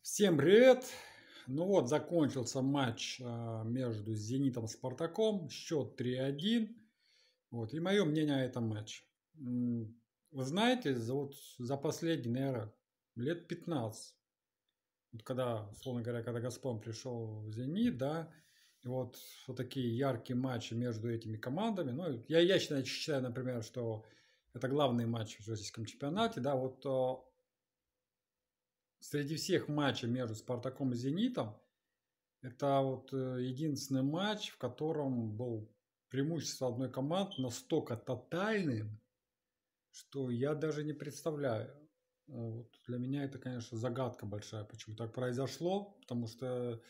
Всем привет! Ну вот, закончился матч а, между «Зенитом» и «Спартаком». Счет 3-1. Вот, и мое мнение о этом матче. Вы знаете, за, вот, за последние, наверное, лет 15, вот когда, условно говоря, когда «Газпром» пришел в «Зенит», да, и вот, вот такие яркие матчи между этими командами. Ну, я, я считаю, считаю, например, что это главный матч в российском чемпионате, да, вот а, среди всех матчей между Спартаком и Зенитом это вот э, единственный матч, в котором был преимущество одной команды настолько тотальным, что я даже не представляю. Вот для меня это, конечно, загадка большая, почему так произошло, потому что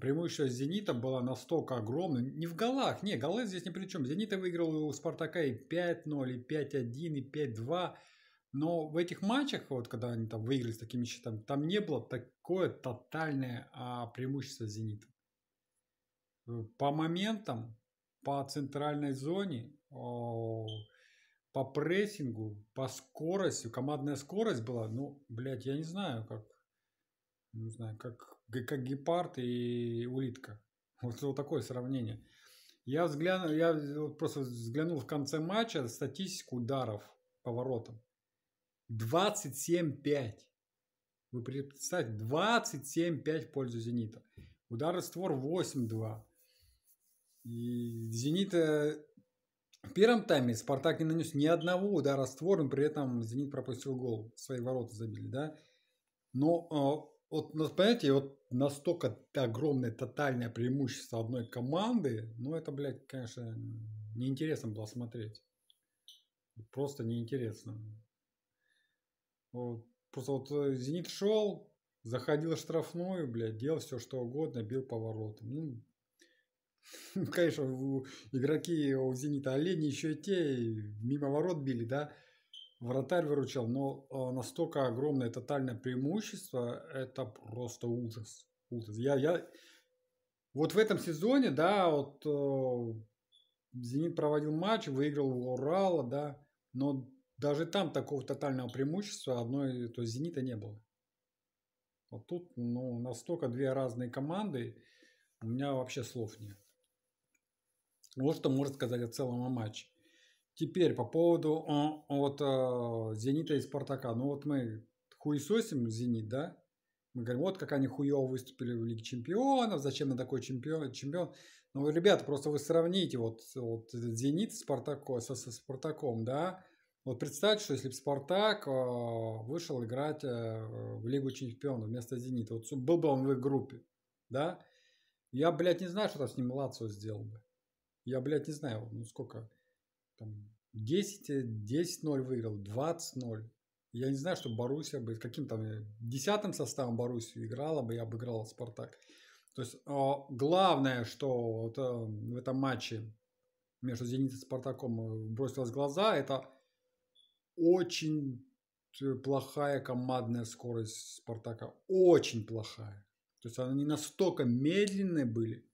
преимущество «Зенита» было настолько огромным. Не в голах, не, голы здесь ни при чем. «Зенита» выиграл у «Спартака» и 5-0, и 5-1, и 5-2. Но в этих матчах, вот когда они там выиграли с такими счетами, там не было такое тотальное а, преимущество «Зенита». Э, по моментам, по центральной зоне, о, по прессингу, по скорости, командная скорость была, ну, блядь, я не знаю, как, не знаю, как, как гепард и улитка. Вот, вот такое сравнение. Я, взглянул, я просто взглянул в конце матча статистику ударов по воротам. 27-5. Вы представьте, 27-5 в пользу «Зенита». Удар в створ 8-2. И Зенита в первом тайме «Спартак» не нанес ни одного удара в створ, но при этом «Зенит» пропустил гол. Свои ворота забили, да? Но э, вот, ну, понимаете, вот настолько огромное тотальное преимущество одной команды, ну это, блядь, конечно, неинтересно было смотреть. Просто неинтересно. Просто вот э, Зенит шел, заходил в штрафную, блядь, делал все что угодно, бил поворотом. Ну, ну, конечно, у игроки у Зенита олени еще и те, мимо ворот били, да, вратарь выручал, но э, настолько огромное тотальное преимущество, это просто ужас. ужас. Я, я... Вот в этом сезоне, да, вот э, Зенит проводил матч, выиграл у Урала, да, но даже там такого тотального преимущества одной, то есть «Зенита» не было. Вот тут ну, настолько две разные команды, у меня вообще слов нет. Вот что можно сказать о целом матче. Теперь по поводу а, вот, а, «Зенита» и «Спартака». Ну вот мы хуесосим «Зенит», да? Мы говорим, вот как они хуево выступили в Лиге Чемпионов, зачем на такой чемпион, чемпион. Но, ну, ребята, просто вы сравните вот, вот «Зенит» с Спартако, со, со «Спартаком», да? Вот представьте, что если бы «Спартак» а, вышел играть э, в Лигу чемпионов вместо «Зенита», вот был бы он в их группе, да, я, блядь, не знаю, что там с ним Лацио сделал бы. Я, блядь, не знаю, ну сколько, там, 10, 10-0 выиграл, 20-0. Я не знаю, что Боруссия бы, каким там, э, десятым составом Боруссию играла бы, я бы играл «Спартак». То есть а, главное, что вот э, в этом матче между «Зенитом» и «Спартаком» бросилось в глаза, это очень э, плохая командная скорость Спартака. Очень плохая. То есть они настолько медленные были.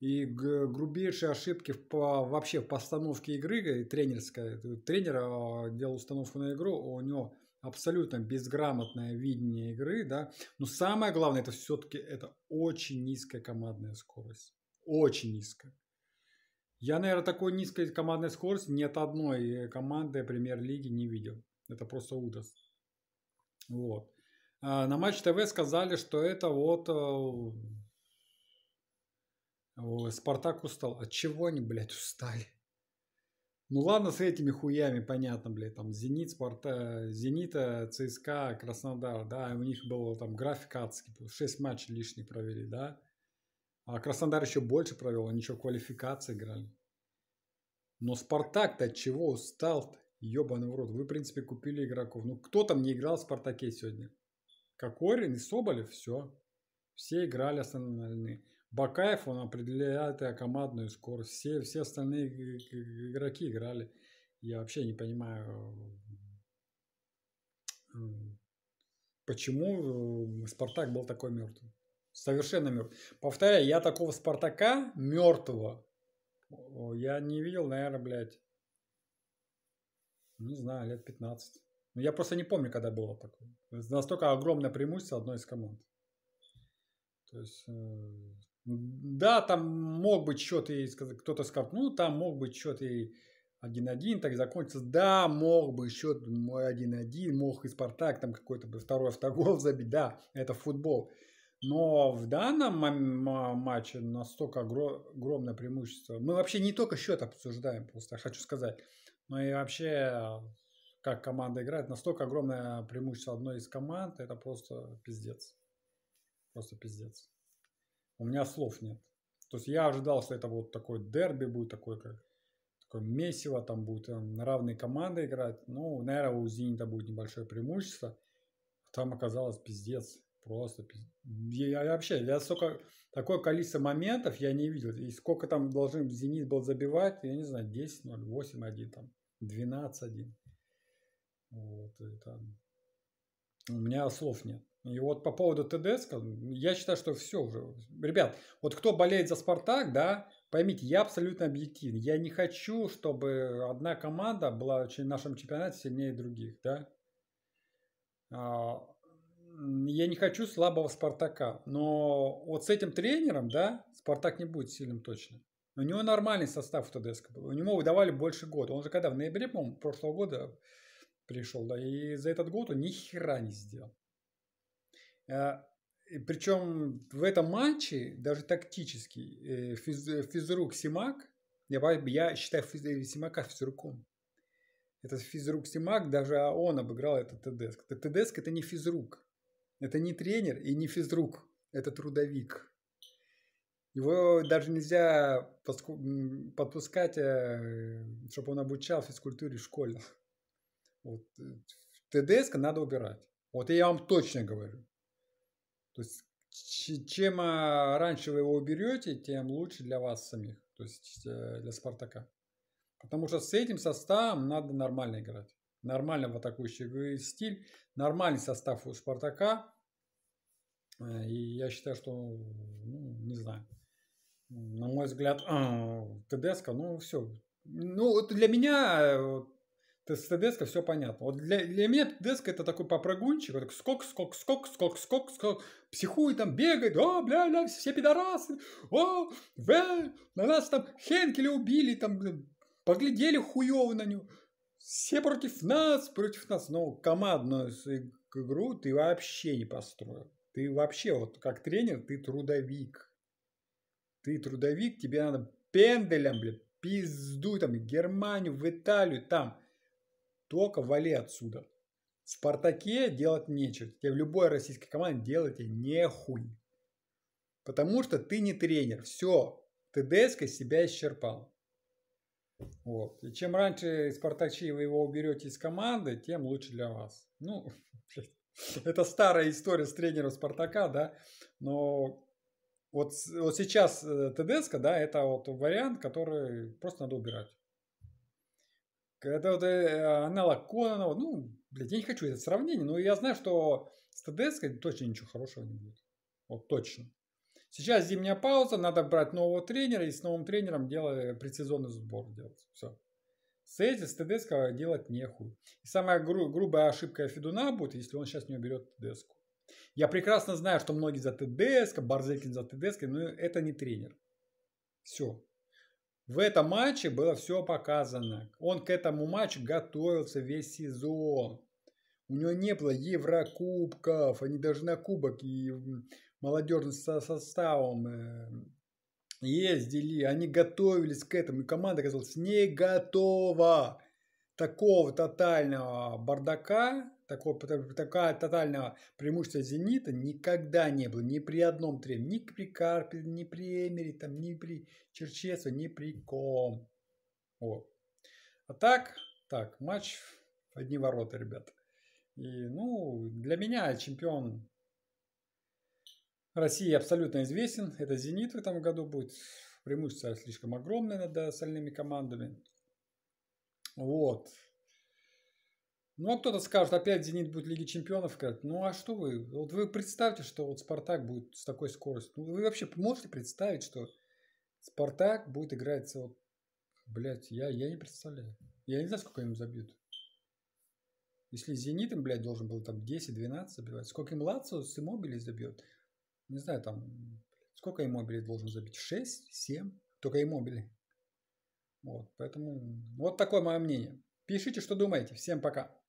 И грубейшие ошибки в, по, вообще в постановке игры э, тренерская э, Тренер а, делал установку на игру, у него абсолютно безграмотное видение игры, да. Но самое главное, это все-таки это очень низкая командная скорость. Очень низкая. Я, наверное, такой низкой командной скорости ни от одной э, команды премьер-лиги не видел. Это просто ужас. Вот. А, на Матч ТВ сказали, что это вот э, Спартак устал. От чего они, блядь, устали? Ну ладно с этими хуями, понятно, блядь, там Зенит, Спарта, Зенита, ЦСКА, Краснодар, да, у них было там график адский, 6 матчей лишних провели, да. А Краснодар еще больше провел, они еще квалификации играли. Но Спартак-то чего устал, то Ебаный в рот. Вы, в принципе, купили игроков. Ну, кто там не играл в Спартаке сегодня? Кокорин и Соболев, все. Все играли остальные. Бакаев, он определяет командную скорость. Все, все остальные игроки играли. Я вообще не понимаю, почему э, Спартак был такой мертвый. Совершенно мертв. Повторяю, я такого Спартака мертвого я не видел, наверное, блядь, не знаю, лет 15. Ну, я просто не помню, когда было такое. Настолько огромное преимущество одной из команд. То есть, э, да, там мог быть счет, и кто-то скажет, ну, там мог быть счет и 1-1, так и закончится. Да, мог бы счет мой 1-1, мог и Спартак там какой-то бы второй автогол забить. Да, это футбол. Но в данном матче настолько огромное преимущество. Мы вообще не только счет обсуждаем, просто хочу сказать. Но и вообще, как команда играет, настолько огромное преимущество одной из команд, это просто пиздец. Просто пиздец. У меня слов нет. То есть я ожидал, что это вот такой дерби будет, такой как такое месиво, там будет там, равные команды играть. Ну, наверное, у Зенита будет небольшое преимущество. Там оказалось пиздец просто... Я, я вообще, я столько... Такое количество моментов я не видел. И сколько там должен Зенит был забивать, я не знаю, 10-0, 8-1, там, 12-1. Вот, и там... У меня слов нет. И вот по поводу ТДСК, я считаю, что все уже. Ребят, вот кто болеет за «Спартак», да, поймите, я абсолютно объективен. Я не хочу, чтобы одна команда была в нашем чемпионате сильнее других, да. А, я не хочу слабого Спартака, но вот с этим тренером, да, Спартак не будет сильным точно. У него нормальный состав в ТДСК был. У него выдавали больше года. Он же когда в ноябре, по-моему, прошлого года пришел, да, и за этот год он ни хера не сделал. Э, и причем в этом матче, даже тактически, э, физ, физрук Симак, я, я считаю физ, э, Симака физруком. Этот физрук Симак, даже он обыграл этот ТДСК. Этот ТДСК это не физрук. Это не тренер и не физрук, это трудовик. Его даже нельзя подпускать, э, чтобы он обучал физкультуре в школе. Вот. Э, ТДСК надо убирать. Вот я вам точно говорю. То есть, чем а, раньше вы его уберете, тем лучше для вас самих, то есть э, для Спартака. Потому что с этим составом надо нормально играть нормально в атакующий стиль, нормальный состав у Спартака. Э, и я считаю, что, ну, не знаю, на мой взгляд, а, ТДСК, ну, все. Ну, вот для меня э, с ТДСК все понятно. Вот для, для меня ТДСК это такой попрыгунчик, вот скок, скок, скок, скок, скок, скок, психует там, бегает, о, бля, бля, все пидорасы, о, бля, на нас там Хенкеля убили, там, поглядели хуево на него все против нас, против нас, но командную игру ты вообще не построил. Ты вообще, вот как тренер, ты трудовик. Ты трудовик, тебе надо пенделям, блядь, пизду там, Германию, в Италию, там. Только вали отсюда. В «Спартаке» делать нечего. Тебе в любой российской команде делать нехуй. Потому что ты не тренер. Все, ТДСК себя исчерпал. Вот. И чем раньше Спартачи вы его уберете из команды, тем лучше для вас. Ну, это старая история с тренером Спартака, да, но вот, вот сейчас э, ТДСК, да, это вот вариант, который просто надо убирать. Это вот э, аналог Кононова, ну, блядь, я не хочу это сравнение, но я знаю, что с ТДСК точно ничего хорошего не будет. Вот точно. Сейчас зимняя пауза, надо брать нового тренера и с новым тренером делать э, предсезонный сбор делать. Все. С этим с ТДСК делать нехуй. И самая гру- грубая ошибка Федуна будет, если он сейчас не уберет ТДСК. Я прекрасно знаю, что многие за ТДСК, Барзелькин за ТДСК, но это не тренер. Все. В этом матче было все показано. Он к этому матчу готовился весь сезон. У него не было Еврокубков, они даже на кубок и молодежным составом э, ездили, они готовились к этому, и команда оказалась не готова такого тотального бардака, такого, такая тотального преимущества «Зенита» никогда не было, ни при одном тренере, ни при Карпе, ни при Эмери, там, ни при Черчесове, ни при Ком. Вот. А так, так, матч одни ворота, ребят. И, ну, для меня чемпион России абсолютно известен. Это «Зенит» в этом году будет. Преимущество слишком огромное над э, остальными командами. Вот. Ну, а кто-то скажет, опять «Зенит» будет в Лиге Чемпионов играть. Ну, а что вы? Вот вы представьте, что вот «Спартак» будет с такой скоростью. Ну, вы вообще можете представить, что «Спартак» будет играть вот... Блядь, я, я не представляю. Я не знаю, сколько им забьют. Если «Зенит» им, блядь, должен был там 10-12 забивать, сколько им «Лацио» с «Иммобили» забьет – не знаю, там, сколько иммобилей должен забить? 6, 7? Только иммобили. Вот, поэтому вот такое мое мнение. Пишите, что думаете. Всем пока.